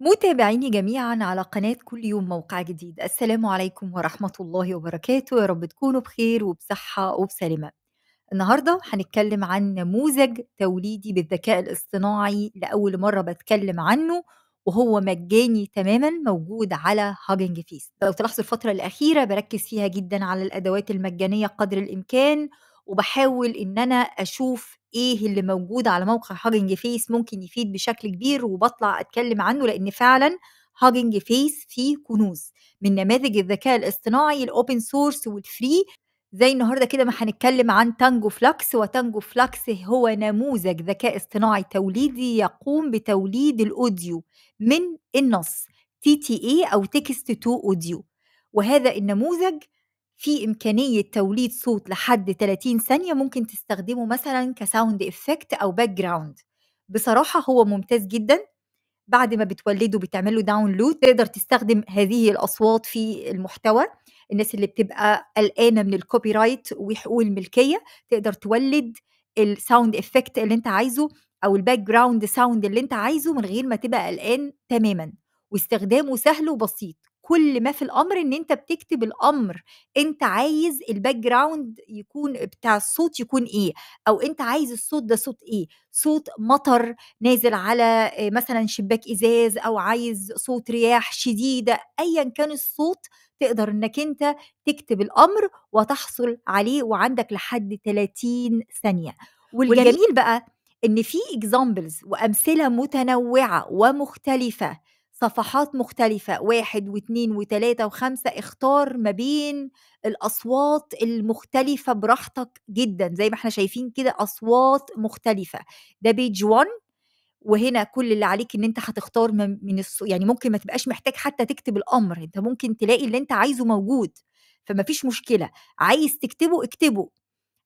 متابعيني جميعا على قناة كل يوم موقع جديد السلام عليكم ورحمة الله وبركاته يا رب تكونوا بخير وبصحة وبسلامة النهاردة هنتكلم عن نموذج توليدي بالذكاء الاصطناعي لأول مرة بتكلم عنه وهو مجاني تماما موجود على هاجنج فيس لو تلاحظوا الفترة الأخيرة بركز فيها جدا على الأدوات المجانية قدر الإمكان وبحاول إن أنا أشوف ايه اللي موجود على موقع هاجنج فيس ممكن يفيد بشكل كبير وبطلع اتكلم عنه لان فعلا هاجنج فيس فيه كنوز من نماذج الذكاء الاصطناعي الاوبن سورس والفري زي النهارده كده ما هنتكلم عن تانجو فلاكس وتانجو فلاكس هو نموذج ذكاء اصطناعي توليدي يقوم بتوليد الاوديو من النص تي تي اي او تكست تو اوديو وهذا النموذج في إمكانية توليد صوت لحد 30 ثانية ممكن تستخدمه مثلا كساوند إفكت أو باك جراوند بصراحة هو ممتاز جدا بعد ما بتولده بتعمله داونلود تقدر تستخدم هذه الأصوات في المحتوى الناس اللي بتبقى قلقانة من الكوبي رايت وحقوق الملكية تقدر تولد الساوند إفكت اللي أنت عايزه أو الباك جراوند ساوند اللي أنت عايزه من غير ما تبقى قلقان تماما واستخدامه سهل وبسيط كل ما في الامر ان انت بتكتب الامر انت عايز الباك جراوند يكون بتاع الصوت يكون ايه او انت عايز الصوت ده صوت ايه صوت مطر نازل على آه، مثلا شباك ازاز او عايز صوت رياح شديده ايا كان الصوت تقدر انك انت تكتب الامر وتحصل عليه وعندك لحد 30 ثانيه والجميل, والجميل بقى ان في اكزامبلز وامثله متنوعه ومختلفه صفحات مختلفة واحد واثنين وثلاثة وخمسة اختار ما بين الأصوات المختلفة براحتك جدا زي ما احنا شايفين كده أصوات مختلفة ده بيج 1 وهنا كل اللي عليك ان انت هتختار من الص... يعني ممكن ما تبقاش محتاج حتى تكتب الامر انت ممكن تلاقي اللي انت عايزه موجود فما فيش مشكله عايز تكتبه اكتبه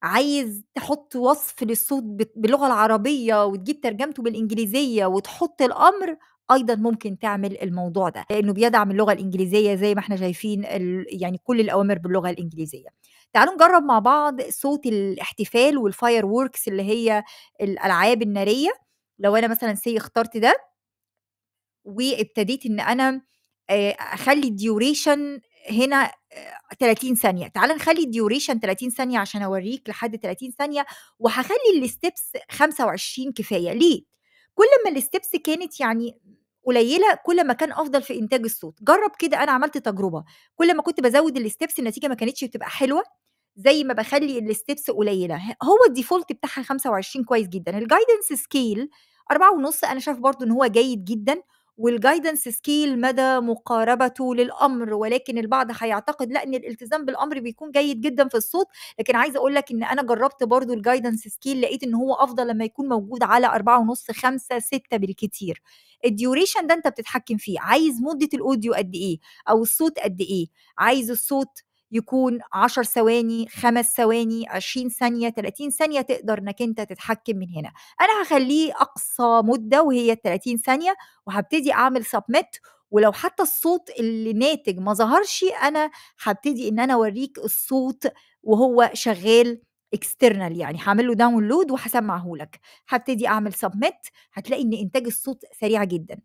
عايز تحط وصف للصوت باللغه العربيه وتجيب ترجمته بالانجليزيه وتحط الامر ايضا ممكن تعمل الموضوع ده لانه بيدعم اللغه الانجليزيه زي ما احنا شايفين يعني كل الاوامر باللغه الانجليزيه تعالوا نجرب مع بعض صوت الاحتفال والفاير ووركس اللي هي الالعاب الناريه لو انا مثلا سي اخترت ده وابتديت ان انا اخلي الديوريشن هنا 30 ثانيه تعال نخلي الديوريشن 30 ثانيه عشان اوريك لحد 30 ثانيه وهخلي الستبس 25 كفايه ليه كل ما الستبس كانت يعني قليله كل ما كان افضل في انتاج الصوت جرب كده انا عملت تجربه كل ما كنت بزود الستبس النتيجه ما كانتش بتبقى حلوه زي ما بخلي الستبس قليله هو الديفولت بتاعها 25 كويس جدا الجايدنس سكيل أربعة ونص أنا شايف برضو إن هو جيد جدا والجايدنس سكيل مدى مقاربته للامر ولكن البعض هيعتقد لا ان الالتزام بالامر بيكون جيد جدا في الصوت لكن عايزه اقول لك ان انا جربت برضو الجايدنس سكيل لقيت ان هو افضل لما يكون موجود على 4.5 5 6 بالكتير الديوريشن ده انت بتتحكم فيه عايز مده الاوديو قد ايه او الصوت قد ايه عايز الصوت يكون 10 ثواني 5 ثواني 20 ثانيه 30 ثانيه تقدر انك انت تتحكم من هنا انا هخليه اقصى مده وهي 30 ثانيه وهبتدي اعمل سبميت ولو حتى الصوت اللي ناتج ما ظهرش انا هبتدي ان انا اوريك الصوت وهو شغال اكسترنال يعني هعمل له داونلود وهسمعه لك هبتدي اعمل سبميت هتلاقي ان انتاج الصوت سريع جدا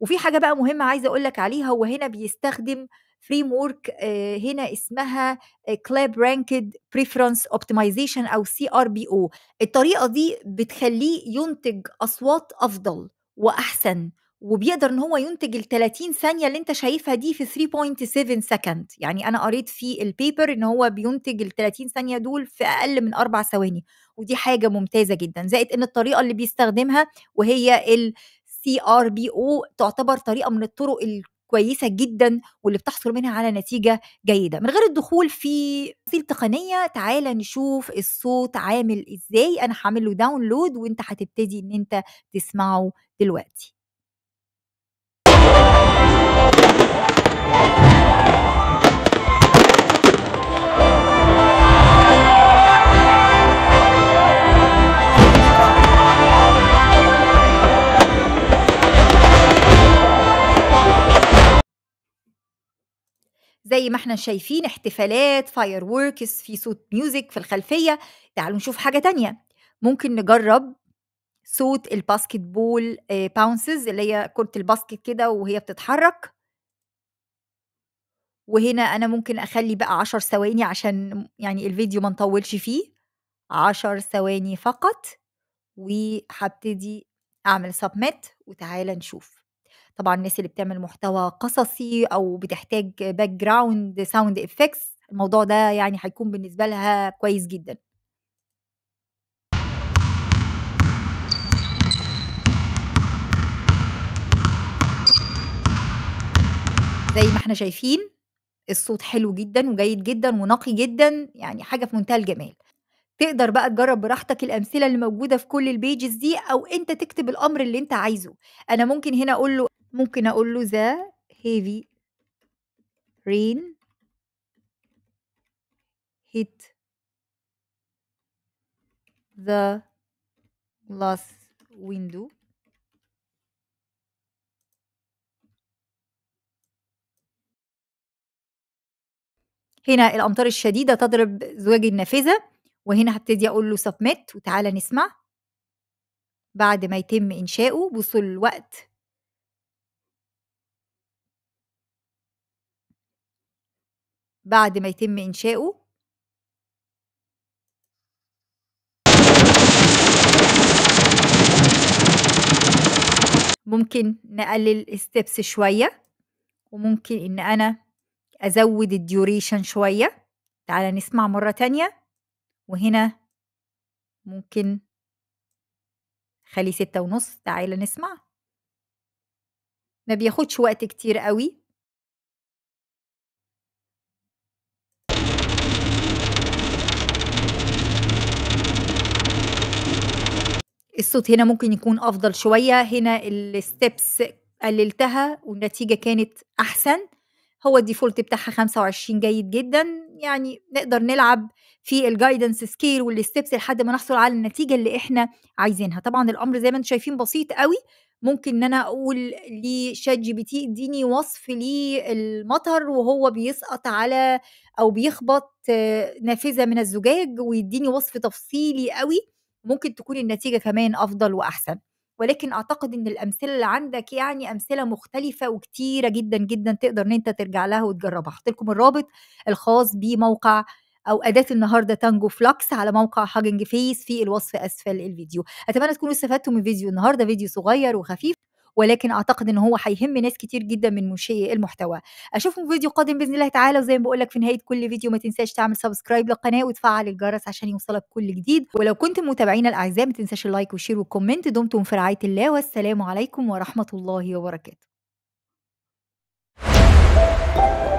وفي حاجه بقى مهمه عايزه اقول لك عليها هو هنا بيستخدم فريم ورك آه، هنا اسمها كلاب رانكد بريفرنس اوبتمايزيشن او سي ار بي او الطريقه دي بتخليه ينتج اصوات افضل واحسن وبيقدر ان هو ينتج ال 30 ثانيه اللي انت شايفها دي في 3.7 سكند يعني انا قريت في البيبر ان هو بينتج ال 30 ثانيه دول في اقل من اربع ثواني ودي حاجه ممتازه جدا زائد ان الطريقه اللي بيستخدمها وهي ال سي ار بي او تعتبر طريقه من الطرق كويسه جدا واللي بتحصل منها على نتيجه جيده من غير الدخول في في تقنيه تعالى نشوف الصوت عامل ازاي انا هعمل له داونلود وانت هتبتدي ان انت تسمعه دلوقتي زي ما احنا شايفين احتفالات فاير ووركس في صوت ميوزك في الخلفية تعالوا نشوف حاجة تانية ممكن نجرب صوت الباسكت بول باونسز آه، اللي هي كرة الباسكت كده وهي بتتحرك وهنا أنا ممكن أخلي بقى عشر ثواني عشان يعني الفيديو ما نطولش فيه عشر ثواني فقط وهبتدي أعمل سبميت وتعالى نشوف طبعا الناس اللي بتعمل محتوى قصصي او بتحتاج باك جراوند ساوند افكتس الموضوع ده يعني هيكون بالنسبه لها كويس جدا زي ما احنا شايفين الصوت حلو جدا وجيد جدا ونقي جدا يعني حاجه في منتهى الجمال تقدر بقى تجرب براحتك الامثله اللي موجوده في كل البيجز دي او انت تكتب الامر اللي انت عايزه انا ممكن هنا اقول له ممكن أقول له the heavy rain hit the glass window هنا الأمطار الشديدة تضرب زواج النافذة وهنا هبتدي أقول له submit وتعالى نسمع بعد ما يتم إنشاؤه بصوا الوقت بعد ما يتم إنشاؤه ممكن نقلل الستبس شوية وممكن إن أنا أزود الديوريشن شوية تعالى نسمع مرة تانية وهنا ممكن خلي ستة ونص تعالى نسمع ما بياخدش وقت كتير قوي الصوت هنا ممكن يكون افضل شويه هنا الستبس قللتها والنتيجه كانت احسن هو الديفولت بتاعها 25 جيد جدا يعني نقدر نلعب في الجايدنس سكيل والستبس لحد ما نحصل على النتيجه اللي احنا عايزينها طبعا الامر زي ما انتم شايفين بسيط قوي ممكن ان انا اقول لشات جي بي تي اديني وصف للمطر وهو بيسقط على او بيخبط آه، نافذه من الزجاج ويديني وصف تفصيلي قوي ممكن تكون النتيجه كمان افضل واحسن ولكن اعتقد ان الامثله اللي عندك يعني امثله مختلفه وكتيره جدا جدا تقدر ان انت ترجع لها وتجربها أحط لكم الرابط الخاص بموقع او اداه النهارده تانجو فلوكس على موقع هاجنج فيس في الوصف اسفل الفيديو اتمنى تكونوا استفدتم من فيديو النهارده فيديو صغير وخفيف ولكن اعتقد ان هو هيهم ناس كتير جدا من منشئي المحتوى اشوفكم في فيديو قادم باذن الله تعالى وزي ما بقول لك في نهايه كل فيديو ما تنساش تعمل سبسكرايب للقناه وتفعل الجرس عشان يوصلك كل جديد ولو كنتم متابعينا الاعزاء ما تنساش اللايك والشير والكومنت دمتم في رعايه الله والسلام عليكم ورحمه الله وبركاته